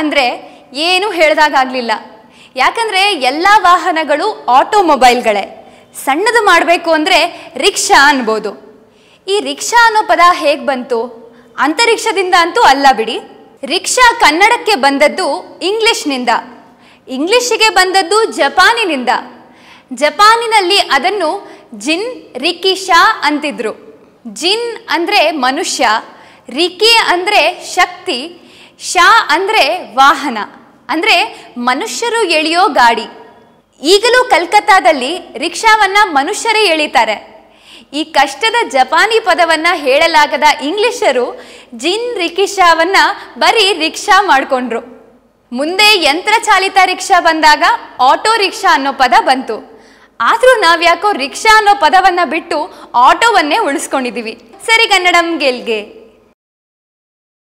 ಅಂದರೆ ಏನು ಹೇಳ್ದಾಗಲಿಲ್ಲ ಯಾಕಂದರೆ ಎಲ್ಲ ವಾಹನಗಳು ಆಟೋಮೊಬೈಲ್ಗಳೇ ಸಣ್ಣದು ಮಾಡಬೇಕು ಅಂದರೆ ರಿಕ್ಷಾ ಅನ್ಬೋದು ಈ ರಿಕ್ಷಾ ಅನ್ನೋ ಪದ ಹೇಗೆ ಬಂತು ಅಂತರಿಕ್ಷದಿಂದ ಅಂತೂ ಅಲ್ಲ ಬಿಡಿ ರಿಕ್ಷಾ ಕನ್ನಡಕ್ಕೆ ಬಂದದ್ದು ಇಂಗ್ಲಿಷ್ನಿಂದ ಇಂಗ್ಲಿಷ್ಗೆ ಬಂದದ್ದು ಜಪಾನಿನಿಂದ ಜಪಾನಿನಲ್ಲಿ ಅದನ್ನು ಜಿನ್ ರಿಕಿಶಾ ಅಂತಿದ್ರು ಜಿನ್ ಅಂದರೆ ಮನುಷ್ಯ ರಿಕಿ ಅಂದರೆ ಶಕ್ತಿ ಶ ಅಂದರೆ ವಾಹನ ಅಂದರೆ ಮನುಷ್ಯರು ಎಳೆಯೋ ಗಾಡಿ ಈಗಲೂ ಕಲ್ಕತ್ತಾದಲ್ಲಿ ರಿಕ್ಷಾವನ್ನ ಮನುಷ್ಯರೇ ಎಳಿತಾರೆ ಈ ಕಷ್ಟದ ಜಪಾನಿ ಪದವನ್ನು ಹೇಳಲಾಗದ ಇಂಗ್ಲಿಷರು ಜಿನ್ ರಿಕಿಷಾವನ್ನ ಬರೀ ರಿಕ್ಷಾ ಮಾಡಿಕೊಂಡ್ರು ಮುಂದೆ ಯಂತ್ರಚಾಲಿತ ರಿಕ್ಷಾ ಬಂದಾಗ ಆಟೋ ರಿಕ್ಷಾ ಅನ್ನೋ ಪದ ಬಂತು ಆದರೂ ನಾವ್ಯಾಕೋ ರಿಕ್ಷಾ ಅನ್ನೋ ಪದವನ್ನು ಬಿಟ್ಟು ಆಟೋವನ್ನೇ ಉಳಿಸ್ಕೊಂಡಿದ್ದೀವಿ ಸರಿ ಕನ್ನಡಂ ಗೆಲ್ಗೆ